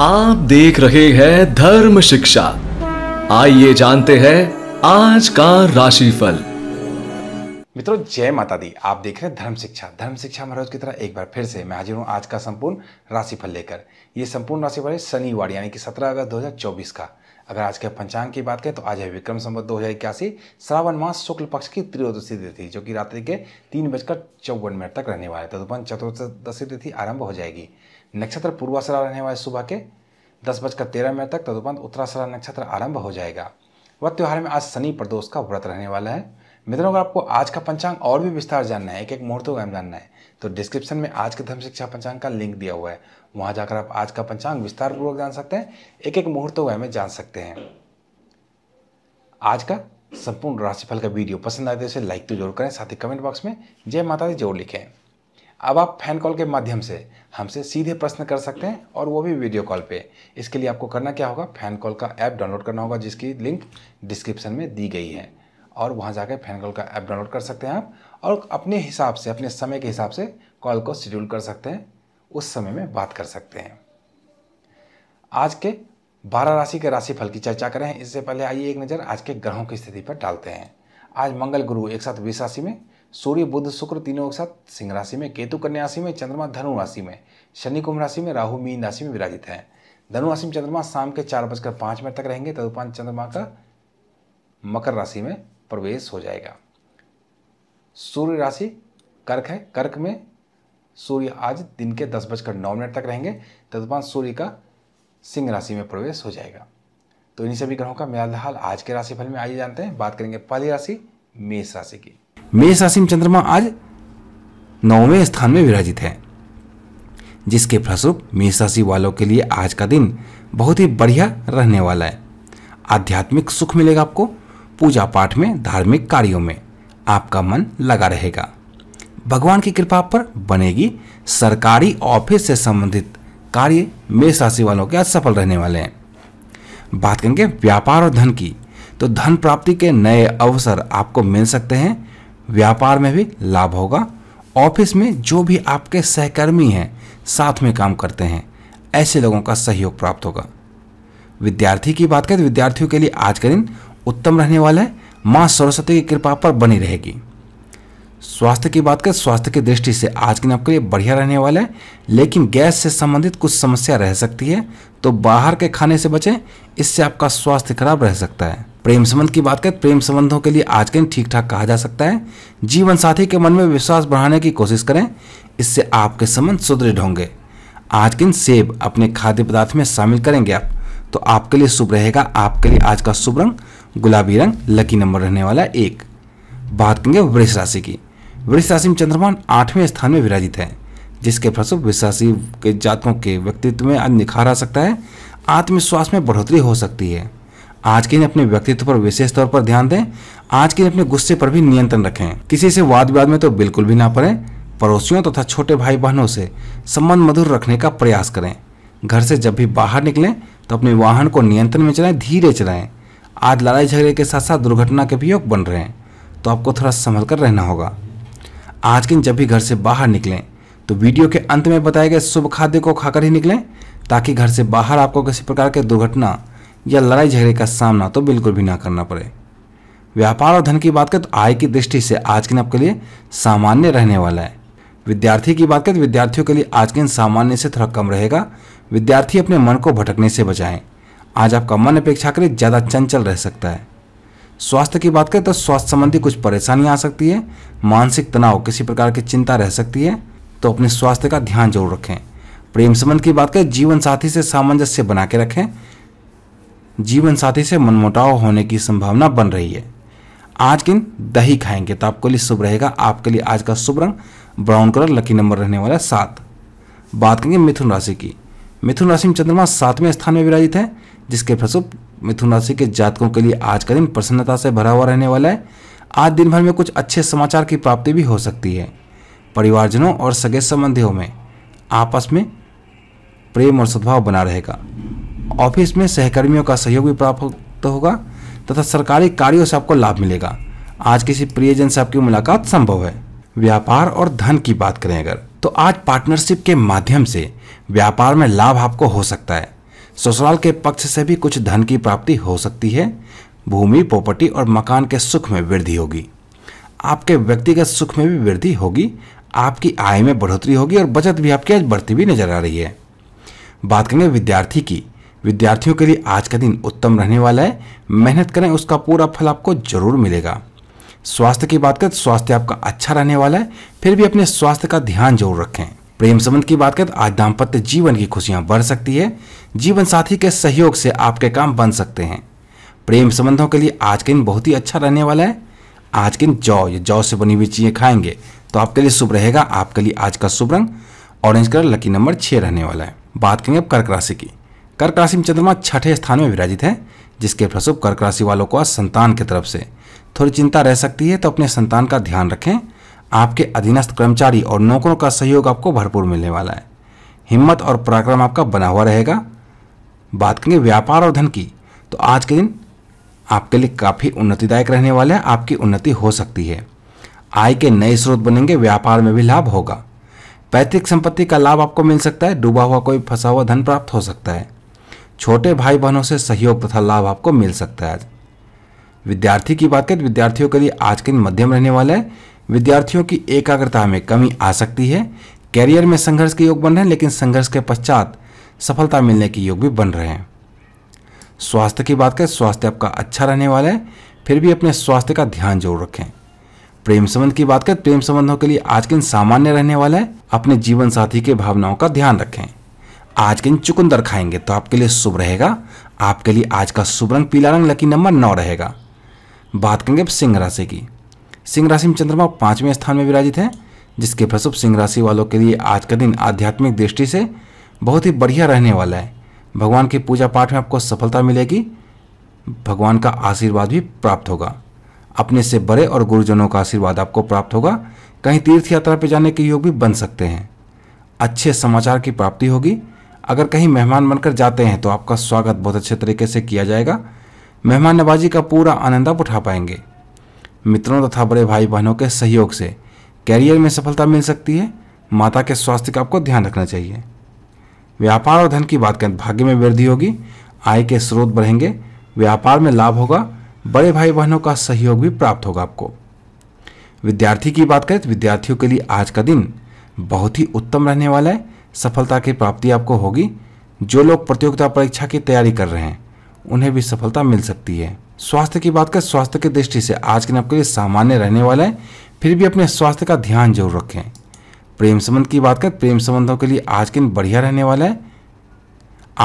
आप देख रहे हैं धर्म शिक्षा आइए जानते हैं आज का राशिफल मित्रों जय माता दी आप देख रहे हैं धर्म शिक्षा धर्म शिक्षा महाराज की तरह एक बार फिर से मैं हाजिर हूँ आज का संपूर्ण राशिफल लेकर ये संपूर्ण राशिफल है शनिवार यानी कि 17 अगस्त 2024 का अगर आज के पंचांग की बात करें तो आज है विक्रम संवत दो हज़ार इक्यासी श्रावण मास शुक्ल पक्ष की त्रयोदशी तिथि जो कि रात्रि के तीन बजकर चौवन मिनट तक रहने वाला है तदुपंत तो चतुर्दशी तिथि आरंभ हो जाएगी नक्षत्र पूर्वासरा रहने वाले सुबह के दस बजकर तेरह मिनट तक तदुपंत उत्तरासरा नक्षत्र आरंभ हो जाएगा वह त्यौहार में आज शनि प्रदोष का व्रत रहने वाला है मित्रों अगर आपको आज का पंचांग और भी विस्तार जानना है एक एक मुहूर्तों का जानना है तो डिस्क्रिप्शन में आज के धर्म शिक्षा पंचांग का लिंक दिया हुआ है वहाँ जाकर आप आज का पंचांग विस्तार पूर्वक जान सकते हैं एक एक मुहूर्तों का हमें जान सकते हैं आज का संपूर्ण राशिफल का वीडियो पसंद आए तो इसे लाइक तो जरूर करें साथ ही कमेंट बॉक्स में जय माता दी जरूर लिखें अब आप फैन कॉल के माध्यम से हमसे सीधे प्रश्न कर सकते हैं और वो भी वीडियो कॉल पे इसके लिए आपको करना क्या होगा फैन कॉल का ऐप डाउनलोड करना होगा जिसकी लिंक डिस्क्रिप्शन में दी गई है और वहाँ जाकर फैन कॉल का ऐप डाउनलोड कर सकते हैं आप और अपने हिसाब से अपने समय के हिसाब से कॉल को शेड्यूल कर सकते हैं उस समय में बात कर सकते हैं आज के बारह राशि के राशिफल की चर्चा करें इससे पहले आइए एक नज़र आज के ग्रहों की स्थिति पर डालते हैं आज मंगल गुरु एक साथ बीस राशि में सूर्य बुद्ध शुक्र तीनों के साथ सिंह राशि में केतु कन्या राशि में चंद्रमा धनु राशि में शनि कुंभ राशि में राहु मीन राशि में विराजित है धनु राशि में चंद्रमा शाम के चार बजकर पाँच मिनट तक रहेंगे तदुपरांत चंद्रमा का मकर राशि में प्रवेश हो जाएगा सूर्य राशि कर्क है कर्क में सूर्य आज दिन के दस बजकर नौ मिनट तक रहेंगे तदुपरांत सूर्य का सिंह राशि में प्रवेश हो जाएगा तो इन्हीं सभी ग्रहों का मेरा हाल आज के राशिफल में आइए जानते हैं बात करेंगे पहली राशि मेष राशि की मेष राशि में चंद्रमा आज नौवें स्थान में विराजित है जिसके फलस्वरूप मेष राशि वालों के लिए आज का दिन बहुत ही बढ़िया रहने वाला है आध्यात्मिक सुख मिलेगा आपको पूजा पाठ में धार्मिक कार्यों में आपका मन लगा रहेगा भगवान की कृपा पर बनेगी सरकारी ऑफिस से संबंधित कार्य मेष राशि वालों के आज सफल रहने वाले हैं बात करेंगे व्यापार और धन की तो धन प्राप्ति के नए अवसर आपको मिल सकते हैं व्यापार में भी लाभ होगा ऑफिस में जो भी आपके सहकर्मी हैं साथ में काम करते हैं ऐसे लोगों का सहयोग प्राप्त होगा विद्यार्थी की बात करें तो विद्यार्थियों के लिए आज का दिन उत्तम रहने वाला है माँ सरस्वती की कृपा पर बनी रहेगी स्वास्थ्य की बात करें स्वास्थ्य की दृष्टि से आज के दिन आपके लिए बढ़िया रहने वाला है लेकिन गैस से संबंधित कुछ समस्या रह सकती है तो बाहर के खाने से बचें इससे आपका स्वास्थ्य खराब रह सकता है प्रेम संबंध की बात करें तो प्रेम संबंधों के लिए आज के दिन ठीक ठाक कहा जा सकता है जीवन साथी के मन में विश्वास बढ़ाने की कोशिश करें इससे आपके संबंध सुदृढ़ होंगे आज के दिन सेब अपने खाद्य पदार्थ में शामिल करेंगे आप तो आपके लिए शुभ रहेगा आपके लिए आज का शुभ रंग गुलाबी रंग लकी नंबर रहने वाला एक बात करेंगे वृक्ष राशि की वृक्ष राशि में चंद्रमा आठवें स्थान में विराजित है जिसके फलस्वरूप वृक्ष राशि के जातकों के व्यक्तित्व में आज निखार आ सकता है आत्मविश्वास में बढ़ोतरी हो सकती है आज के दिन अपने व्यक्तित्व पर विशेष तौर पर ध्यान दें आज के दिन अपने गुस्से पर भी नियंत्रण रखें किसी से वाद विवाद में तो बिल्कुल भी ना पड़े पड़ोसियों तथा तो छोटे भाई बहनों से संबंध मधुर रखने का प्रयास करें घर से जब भी बाहर निकलें तो अपने वाहन को नियंत्रण में चलाएं धीरे चलाएं आज लड़ाई झगड़े के साथ साथ दुर्घटना के भी योग बन रहे हैं तो आपको थोड़ा संभल कर रहना होगा आज के दिन जब भी घर से बाहर निकलें तो वीडियो के अंत में बताए गए शुभ खाद्य को खाकर ही निकलें ताकि घर से बाहर आपको किसी प्रकार की दुर्घटना या लड़ाई झगड़े का सामना तो बिल्कुल भी ना करना पड़े व्यापार और धन की बात करें तो आय की दृष्टि से आज के दिन आपके लिए सामान्य रहने वाला है विद्यार्थी की बात करें तो विद्यार्थियों के लिए आज के दिन सामान्य से थोड़ा कम रहेगा विद्यार्थी अपने मन को भटकने से बचाएं आज आपका मन अपेक्षा करें ज़्यादा चंचल रह सकता है स्वास्थ्य की बात करें तो स्वास्थ्य संबंधी कुछ परेशानियाँ आ सकती है मानसिक तनाव किसी प्रकार की चिंता रह सकती है तो अपने स्वास्थ्य का ध्यान जरूर रखें प्रेम संबंध की बात करें जीवन साथी से सामंजस्य बना के रखें जीवन साथी से मनमुटाव होने की संभावना बन रही है आज दिन दही खाएंगे तो आपके लिए शुभ रहेगा आपके लिए आज का शुभ रंग ब्राउन कलर लकी नंबर रहने वाला है सात बात करेंगे मिथुन राशि की मिथुन राशि में चंद्रमा सातवें स्थान में विराजित है जिसके फलस्वरूप मिथुन राशि के जातकों के लिए आज का दिन प्रसन्नता से भरा हुआ रहने वाला है आज दिन भर में कुछ अच्छे समाचार की प्राप्ति भी हो सकती है परिवारजनों और सगे संबंधियों में आपस में प्रेम और सद्भाव बना रहेगा ऑफिस में सहकर्मियों का सहयोग भी प्राप्त तो होगा तथा सरकारी कार्यों से आपको लाभ मिलेगा आज किसी प्रियजन से आपकी मुलाकात संभव है व्यापार और धन की बात करें अगर तो आज पार्टनरशिप के माध्यम से व्यापार में लाभ आपको हो सकता है ससुराल के पक्ष से भी कुछ धन की प्राप्ति हो सकती है भूमि प्रॉपर्टी और मकान के सुख में वृद्धि होगी आपके व्यक्तिगत सुख में भी वृद्धि होगी आपकी आय में बढ़ोतरी होगी और बचत भी आपकी आज बढ़ती हुई नजर आ रही है बात करेंगे विद्यार्थी की विद्यार्थियों के लिए आज का दिन उत्तम रहने वाला है मेहनत करें उसका पूरा फल आपको जरूर मिलेगा स्वास्थ्य की बात करें तो स्वास्थ्य आपका अच्छा रहने वाला है फिर भी अपने स्वास्थ्य का ध्यान जरूर रखें प्रेम संबंध की बात करें तो आज दाम्पत्य जीवन की खुशियां बढ़ सकती है जीवन साथी के सहयोग से आपके काम बन सकते हैं प्रेम संबंधों के लिए आज का दिन बहुत ही अच्छा रहने वाला है आज के दिन जौ या जौ से बनी हुई चीज़ें खाएंगे तो आपके लिए शुभ रहेगा आपके लिए आज का शुभ रंग ऑरेंज कलर लकी नंबर छह रहने वाला है बात करेंगे अब कर्क राशि की कर्क राशि में चंद्रमा छठे स्थान में विराजित हैं जिसके फलस्वरूप कर्क राशि वालों को आज संतान की तरफ से थोड़ी चिंता रह सकती है तो अपने संतान का ध्यान रखें आपके अधीनस्थ कर्मचारी और नौकरों का सहयोग आपको भरपूर मिलने वाला है हिम्मत और पराक्रम आपका बना हुआ रहेगा बात करेंगे व्यापार और धन की तो आज के दिन आपके लिए काफ़ी उन्नतिदायक रहने वाले हैं आपकी उन्नति हो सकती है आय के नए स्रोत बनेंगे व्यापार में भी लाभ होगा पैतृक संपत्ति का लाभ आपको मिल सकता है डूबा हुआ कोई फंसा हुआ धन प्राप्त हो सकता है छोटे भाई बहनों से सहयोग तथा लाभ आपको मिल सकता है विद्यार्थी की बात करें विद्यार्थियों के लिए आज के दिन मध्यम रहने वाला है विद्यार्थियों की एकाग्रता में कमी आ सकती है कैरियर में संघर्ष के योग बन रहे हैं लेकिन संघर्ष के पश्चात सफलता मिलने के योग भी बन रहे हैं स्वास्थ्य की बात करें स्वास्थ्य आपका अच्छा रहने वाला है फिर भी अपने स्वास्थ्य का ध्यान जरूर रखें प्रेम संबंध की बात करें प्रेम संबंधों के लिए आज के दिन सामान्य रहने वाला है अपने जीवन साथी के भावनाओं का ध्यान रखें आज के दिन चुकंदर खाएंगे तो आपके लिए शुभ रहेगा आपके लिए आज का शुभ रंग पीला रंग लकी नंबर नौ रहेगा बात करेंगे अब सिंह राशि की सिंह राशि में चंद्रमा पाँचवें स्थान में विराजित है जिसके फलस्वरूप सिंह राशि वालों के लिए आज का दिन आध्यात्मिक दृष्टि से बहुत ही बढ़िया रहने वाला है भगवान के पूजा पाठ में आपको सफलता मिलेगी भगवान का आशीर्वाद भी प्राप्त होगा अपने से बड़े और गुरुजनों का आशीर्वाद आपको प्राप्त होगा कहीं तीर्थ यात्रा पर जाने के योग भी बन सकते हैं अच्छे समाचार की प्राप्ति होगी अगर कहीं मेहमान बनकर जाते हैं तो आपका स्वागत बहुत अच्छे तरीके से किया जाएगा मेहमान नवाजी का पूरा आनंद आप उठा पाएंगे मित्रों तथा बड़े भाई बहनों के सहयोग से कैरियर में सफलता मिल सकती है माता के स्वास्थ्य का आपको ध्यान रखना चाहिए व्यापार और धन की बात करें तो भाग्य में वृद्धि होगी आय के स्रोत बढ़ेंगे व्यापार में लाभ होगा बड़े भाई बहनों का सहयोग भी प्राप्त होगा आपको विद्यार्थी की बात करें तो विद्यार्थियों के लिए आज का दिन बहुत ही उत्तम रहने वाला है सफलता की प्राप्ति आपको होगी जो लोग प्रतियोगिता परीक्षा की तैयारी कर रहे हैं उन्हें भी सफलता मिल सकती है स्वास्थ्य की बात कर स्वास्थ्य की दृष्टि से आज के दिन आपके लिए सामान्य रहने वाला है फिर भी अपने स्वास्थ्य का ध्यान जरूर रखें प्रेम संबंध की बात कर प्रेम संबंधों के लिए आज के दिन बढ़िया रहने वाला है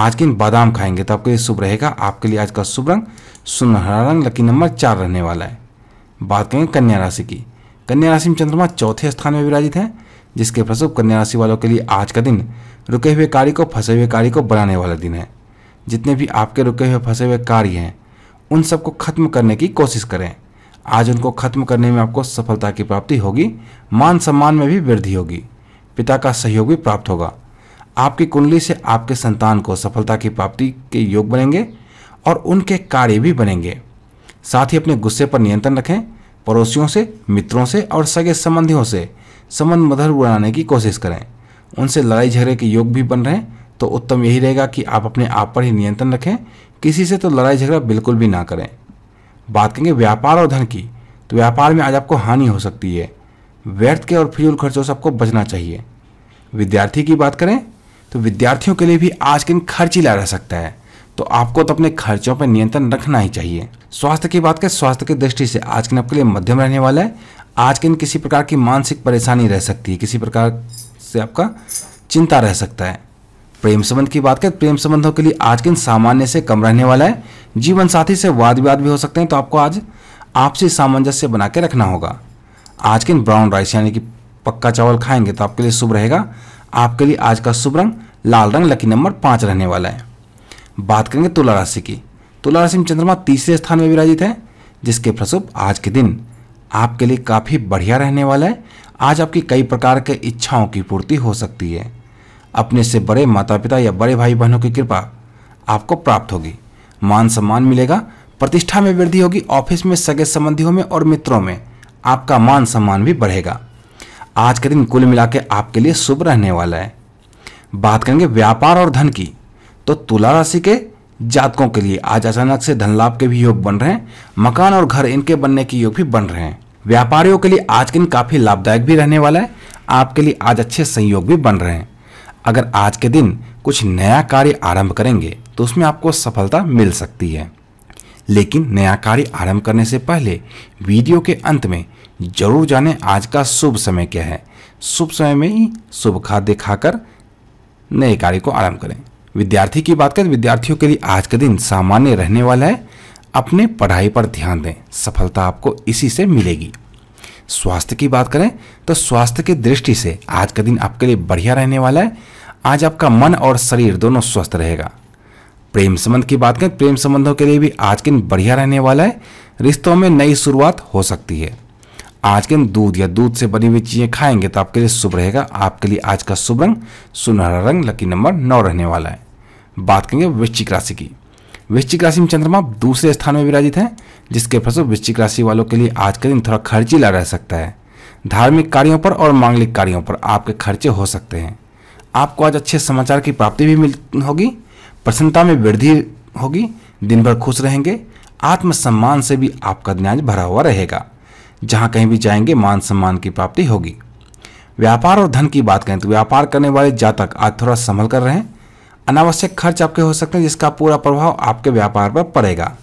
आज के दिन बादाम खाएंगे तो आपके लिए शुभ रहेगा आपके लिए आज का शुभ रंग सुनहरा रंग लकी नंबर चार रहने वाला है बात करेंगे कन्या राशि की कन्या राशि में चंद्रमा चौथे स्थान में विराजित है जिसके प्रसव कन्या राशि वालों के लिए आज का दिन रुके हुए कार्य को फंसे हुए कार्य को बनाने वाला दिन है जितने भी आपके रुके हुए फंसे हुए कार्य हैं उन सबको खत्म करने की कोशिश करें आज उनको खत्म करने में आपको सफलता की प्राप्ति होगी मान सम्मान में भी वृद्धि होगी पिता का सहयोग भी प्राप्त होगा आपकी कुंडली से आपके संतान को सफलता की प्राप्ति के योग बनेंगे और उनके कार्य भी बनेंगे साथ ही अपने गुस्से पर नियंत्रण रखें पड़ोसियों से मित्रों से और सगे संबंधियों से संबंध मधुर बनाने की कोशिश करें उनसे लड़ाई झगड़े के योग भी बन रहे हैं तो उत्तम यही रहेगा कि आप अपने आप पर ही नियंत्रण रखें किसी से तो लड़ाई झगड़ा बिल्कुल भी ना करें बात करेंगे व्यापार और धन की तो व्यापार में आज आपको हानि हो सकती है व्यर्थ के और फिजूल खर्चों से आपको बचना चाहिए विद्यार्थी की बात करें तो विद्यार्थियों के लिए भी आज के दिन ही रह सकता है तो आपको तो अपने खर्चों पर नियंत्रण रखना ही चाहिए स्वास्थ्य की बात करें स्वास्थ्य की दृष्टि से आज के दिन आपके लिए मध्यम रहने वाला है आज के दिन किसी प्रकार की मानसिक परेशानी रह सकती है किसी प्रकार से आपका चिंता रह सकता है प्रेम संबंध की बात करें प्रेम संबंधों के लिए आज के दिन सामान्य से कम रहने वाला है जीवन साथी से वाद विवाद भी हो सकते हैं तो आपको आज आपसी सामंजस्य बना के रखना होगा आज के दिन ब्राउन राइस यानी कि पक्का चावल खाएंगे तो आपके लिए शुभ रहेगा आपके लिए आज का शुभ रंग लाल रंग लकी नंबर पाँच रहने वाला है बात करेंगे तुला राशि की तुला राशि में चंद्रमा तीसरे स्थान में विराजित है जिसके फलस्वरूप आज के दिन आपके लिए काफ़ी बढ़िया रहने वाला है आज आपकी कई प्रकार के इच्छाओं की पूर्ति हो सकती है अपने से बड़े माता पिता या बड़े भाई बहनों की कृपा आपको प्राप्त होगी मान सम्मान मिलेगा प्रतिष्ठा में वृद्धि होगी ऑफिस में सगे संबंधियों में और मित्रों में आपका मान सम्मान भी बढ़ेगा आज के दिन कुल मिला आपके लिए शुभ रहने वाला है बात करेंगे व्यापार और धन की तो तुला राशि के जातकों के लिए आज अचानक से धन लाभ के भी योग बन रहे हैं मकान और घर इनके बनने के योग भी बन रहे हैं व्यापारियों के लिए आज के दिन काफी लाभदायक भी रहने वाला है आपके लिए आज अच्छे संयोग भी बन रहे हैं अगर आज के दिन कुछ नया कार्य आरंभ करेंगे तो उसमें आपको सफलता मिल सकती है लेकिन नया कार्य आरंभ करने से पहले वीडियो के अंत में जरूर जाने आज का शुभ समय क्या है शुभ समय में ही शुभ खाद्य खाकर नए कार्य को आरंभ करें विद्यार्थी की बात करें तो विद्यार्थियों के लिए आज का दिन सामान्य रहने वाला है अपने पढ़ाई पर ध्यान दें सफलता आपको इसी से मिलेगी स्वास्थ्य की बात करें तो स्वास्थ्य की दृष्टि से आज का दिन आपके लिए बढ़िया रहने वाला है आज आपका मन और शरीर दोनों स्वस्थ रहेगा प्रेम संबंध की बात करें तो प्रेम संबंधों के लिए भी आज के दिन बढ़िया रहने वाला है रिश्तों में नई शुरुआत हो सकती है आज के दिन दूध या दूध से बनी हुई चीज़ें खाएंगे तो आपके लिए शुभ रहेगा आपके लिए आज का शुभ रंग सुनहरा रंग लकी नंबर नौ रहने वाला है बात करेंगे वृश्चिक राशि की वृश्चिक राशि में चंद्रमा दूसरे स्थान में विराजित है जिसके फलस्वरूप वृश्चिक राशि वालों के लिए आज का दिन थोड़ा खर्चीला रह सकता है धार्मिक कार्यों पर और मांगलिक कार्यों पर आपके खर्चे हो सकते हैं आपको आज अच्छे समाचार की प्राप्ति भी मिल होगी प्रसन्नता में वृद्धि होगी दिन भर खुश रहेंगे आत्मसम्मान से भी आपका दिन आज भरा हुआ रहेगा जहाँ कहीं भी जाएंगे मान सम्मान की प्राप्ति होगी व्यापार और धन की बात करें तो व्यापार करने वाले जातक आज थोड़ा संभल कर रहें अनावश्यक खर्च आपके हो सकते हैं जिसका पूरा प्रभाव आपके व्यापार पर पड़ेगा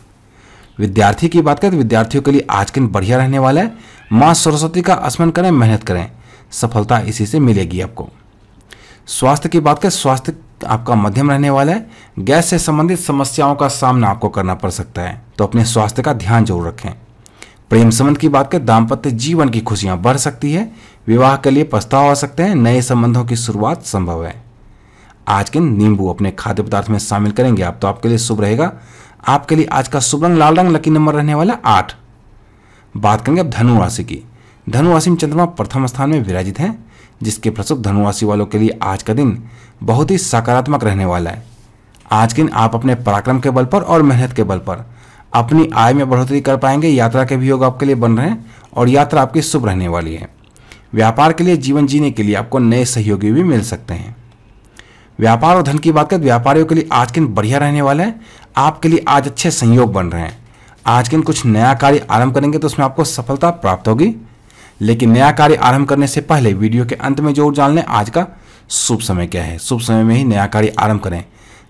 विद्यार्थी की बात करें तो विद्यार्थियों के लिए आज के दिन बढ़िया रहने वाला है माँ सरस्वती का स्मरण करें मेहनत करें सफलता इसी से मिलेगी आपको स्वास्थ्य की बात करें स्वास्थ्य आपका मध्यम रहने वाला है गैस से संबंधित समस्याओं का सामना आपको करना पड़ सकता है तो अपने स्वास्थ्य का ध्यान जरूर रखें प्रेम संबंध की बात करें दाम्पत्य जीवन की खुशियां बढ़ सकती है विवाह के लिए पछताव आ सकते हैं नए संबंधों की शुरुआत संभव है आज के नींबू अपने खाद्य पदार्थ में शामिल करेंगे आप तो आपके लिए शुभ रहेगा आपके लिए आज का शुभ रंग लाल रंग लकी नंबर रहने वाला आठ बात करेंगे अब धनुराशि की धनुराशि में चंद्रमा प्रथम स्थान में विराजित हैं जिसके फलस्वरूप धनुराशि वालों के लिए आज का दिन बहुत ही सकारात्मक रहने वाला है आज के दिन आप अपने पराक्रम के बल पर और मेहनत के बल पर अपनी आय में बढ़ोतरी कर पाएंगे यात्रा के भी योग आपके लिए बन रहे हैं और यात्रा आपकी शुभ रहने वाली है व्यापार के लिए जीवन जीने के लिए आपको नए सहयोगी भी मिल सकते हैं व्यापार और धन की बात करें तो व्यापारियों के लिए आज के दिन बढ़िया रहने वाले हैं आपके लिए आज अच्छे संयोग बन रहे हैं आज के दिन कुछ नया कार्य आरंभ करेंगे तो उसमें आपको सफलता प्राप्त होगी लेकिन नया कार्य आरंभ करने से पहले वीडियो के अंत में जोर जान लें आज का शुभ समय क्या है शुभ समय में ही नया कार्य आरंभ करें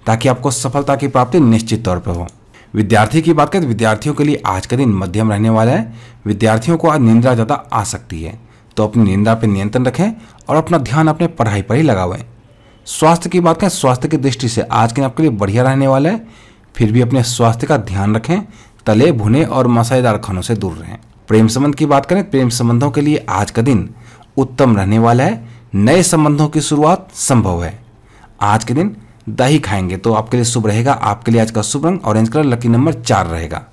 ताकि आपको सफलता की प्राप्ति निश्चित तौर पर हो विद्यार्थी की बात करें तो विद्यार्थियों के लिए आज का दिन मध्यम रहने वाला है विद्यार्थियों को आज निंदा ज़्यादा आ सकती है तो अपनी निंदा पर नियंत्रण रखें और अपना ध्यान अपने पढ़ाई पर ही लगावें स्वास्थ्य की बात करें स्वास्थ्य की दृष्टि से आज के दिन आपके लिए बढ़िया रहने वाला है फिर भी अपने स्वास्थ्य का ध्यान रखें तले भुने और मसालेदार खानों से दूर रहें प्रेम संबंध की बात करें प्रेम संबंधों के लिए आज का दिन उत्तम रहने वाला है नए संबंधों की शुरुआत संभव है आज के दिन दही खाएंगे तो आपके लिए शुभ रहेगा आपके लिए आज का शुभ रंग ऑरेंज कलर लकी नंबर चार रहेगा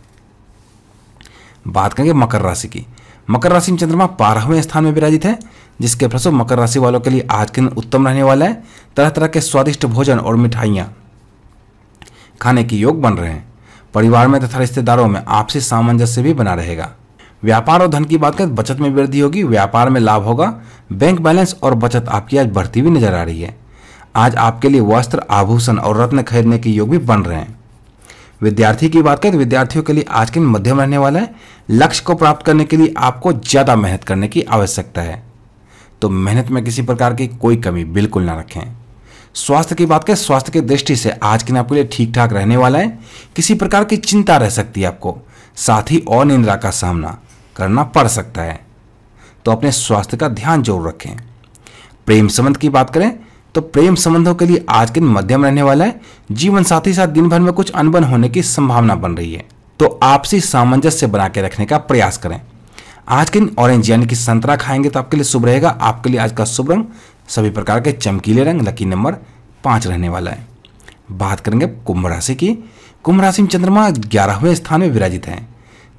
बात करेंगे मकर राशि की मकर राशि में चंद्रमा बारहवें स्थान में विराजित है जिसके फलस्व मकर राशि वालों के लिए आज के दिन उत्तम रहने वाला है तरह तरह के स्वादिष्ट भोजन और मिठाइयाँ खाने के योग बन रहे हैं परिवार में तथा रिश्तेदारों में आपसी सामंजस्य भी बना रहेगा व्यापार और धन की बात करें बचत में वृद्धि होगी व्यापार में लाभ होगा बैंक बैलेंस और बचत आपकी आज बढ़ती हुई नजर आ रही है आज आपके लिए वस्त्र आभूषण और रत्न खरीदने के योग भी बन रहे हैं विद्यार्थी की बात करें तो विद्यार्थियों के लिए आज के दिन मध्यम रहने वाला है लक्ष्य को प्राप्त करने के लिए आपको ज़्यादा मेहनत करने की आवश्यकता है तो मेहनत में किसी प्रकार की कोई कमी बिल्कुल ना रखें स्वास्थ्य की बात करें स्वास्थ्य की दृष्टि से आज के दिन आपके लिए ठीक ठाक रहने वाला है किसी प्रकार की चिंता रह सकती है आपको साथ ही और निंद्रा का सामना करना पड़ सकता है तो अपने स्वास्थ्य का ध्यान जरूर रखें प्रेम संबंध की बात करें तो प्रेम संबंधों के लिए आज के दिन मध्यम रहने वाला है जीवन साथ ही साथ दिन भर में कुछ अनबन होने की संभावना बन रही है तो आपसी सामंजस्य बना के रखने का प्रयास करें आज के दिन ऑरेंज यानी कि संतरा खाएंगे तो आपके लिए शुभ रहेगा आपके लिए आज का शुभ रंग सभी प्रकार के चमकीले रंग लकी नंबर पांच रहने वाला है बात करेंगे कुंभ राशि की कुंभ राशि में चंद्रमा ग्यारहवें स्थान में विराजित है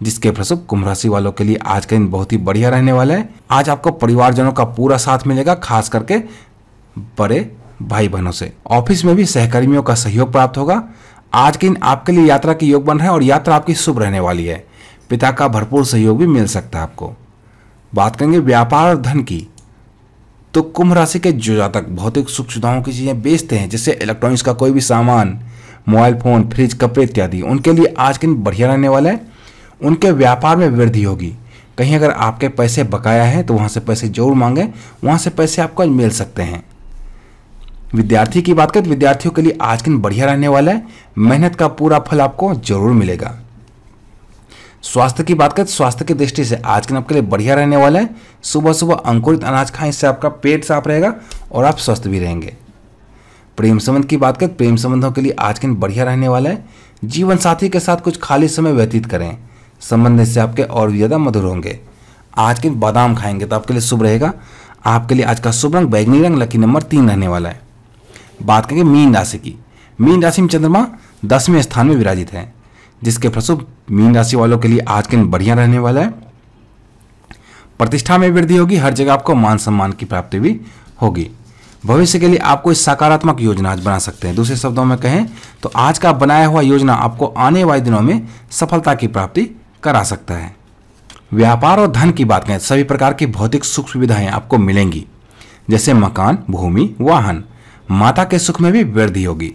जिसके फलस्वरूप कुंभ राशि वालों के लिए आज का दिन बहुत ही बढ़िया रहने वाला है आज आपको परिवारजनों का पूरा साथ मिलेगा खास करके बड़े भाई बहनों से ऑफिस में भी सहकर्मियों का सहयोग प्राप्त होगा आज के दिन आपके लिए यात्रा के योग बन रहे हैं और यात्रा आपकी शुभ रहने वाली है पिता का भरपूर सहयोग भी मिल सकता है आपको बात करेंगे व्यापार और धन की तो कुंभ राशि के जो जातक भौतिक सुख सुविधाओं की चीज़ें बेचते हैं जैसे इलेक्ट्रॉनिक्स का कोई भी सामान मोबाइल फ़ोन फ्रिज कपड़े इत्यादि उनके लिए आज के दिन बढ़िया रहने वाला है उनके व्यापार में वृद्धि होगी कहीं अगर आपके पैसे बकाया है तो वहाँ से पैसे जरूर मांगें वहाँ से पैसे आपको मिल सकते हैं विद्यार्थी की बात करें तो विद्यार्थियों के लिए आज दिन बढ़िया रहने वाला है मेहनत का पूरा फल आपको जरूर मिलेगा स्वास्थ्य की बात करें तो स्वास्थ्य की दृष्टि से आज दिन आपके लिए बढ़िया रहने वाला है सुबह सुबह अंकुरित अनाज खाएं इससे आपका पेट साफ रहेगा और आप स्वस्थ भी रहेंगे प्रेम संबंध की बात करें तो प्रेम संबंधों के लिए आज दिन बढ़िया रहने वाला है जीवन साथी के साथ कुछ खाली समय व्यतीत करें संबंध इससे आपके और भी ज़्यादा मधुर होंगे आज के दिन बादाम खाएंगे तो आपके लिए शुभ रहेगा आपके लिए आज का शुभ रंग बैगनी रंग लकी नंबर तीन रहने वाला है बात करेंगे मीन राशि की मीन राशि में चंद्रमा दसवें स्थान में विराजित है जिसके फलस्वरूप मीन राशि वालों के लिए आज के दिन बढ़िया रहने वाला है प्रतिष्ठा में वृद्धि होगी हर जगह आपको मान सम्मान की प्राप्ति भी होगी भविष्य के लिए आपको कोई सकारात्मक योजना आज बना सकते हैं दूसरे शब्दों में कहें तो आज का बनाया हुआ योजना आपको आने वाले दिनों में सफलता की प्राप्ति करा सकता है व्यापार और धन की बात करें सभी प्रकार की भौतिक सुख सुविधाएं आपको मिलेंगी जैसे मकान भूमि वाहन माता के सुख में भी वृद्धि होगी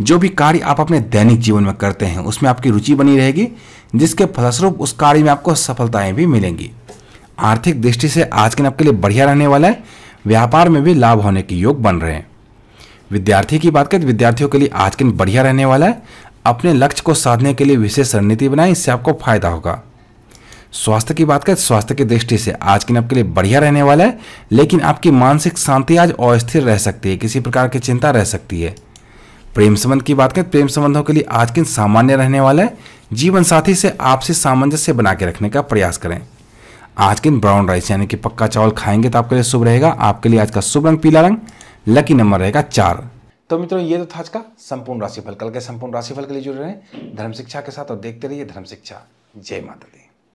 जो भी कार्य आप अपने दैनिक जीवन में करते हैं उसमें आपकी रुचि बनी रहेगी जिसके फलस्वरूप उस कार्य में आपको सफलताएं भी मिलेंगी आर्थिक दृष्टि से आज के दिन आपके लिए बढ़िया रहने वाला है व्यापार में भी लाभ होने के योग बन रहे हैं विद्यार्थी की बात करें तो विद्यार्थियों के लिए आज के दिन बढ़िया रहने वाला है अपने लक्ष्य को साधने के लिए विशेष रणनीति बनाएं इससे आपको फायदा होगा स्वास्थ्य की बात करें स्वास्थ्य की दृष्टि से आज के दिन आपके लिए बढ़िया रहने वाला है लेकिन आपकी मानसिक शांति आज अस्थिर रह सकती है किसी प्रकार की चिंता रह सकती है प्रेम संबंध की बात करें प्रेम संबंधों के लिए आज के दिन सामान्य रहने वाला है जीवन साथी से आपसे सामंजस्य बना के रखने का प्रयास करें आज के दिन ब्राउन राइस यानी कि पक्का चावल खाएंगे तो आपके लिए शुभ रहेगा आपके लिए आज का शुभ रंग पीला रंग लकी नंबर रहेगा चार तो मित्रों ये तो था आज का संपूर्ण राशिफल कल के संपूर्ण राशिफल के लिए जुड़े रहे धर्म शिक्षा के साथ और देखते रहिए धर्म शिक्षा जय माता दी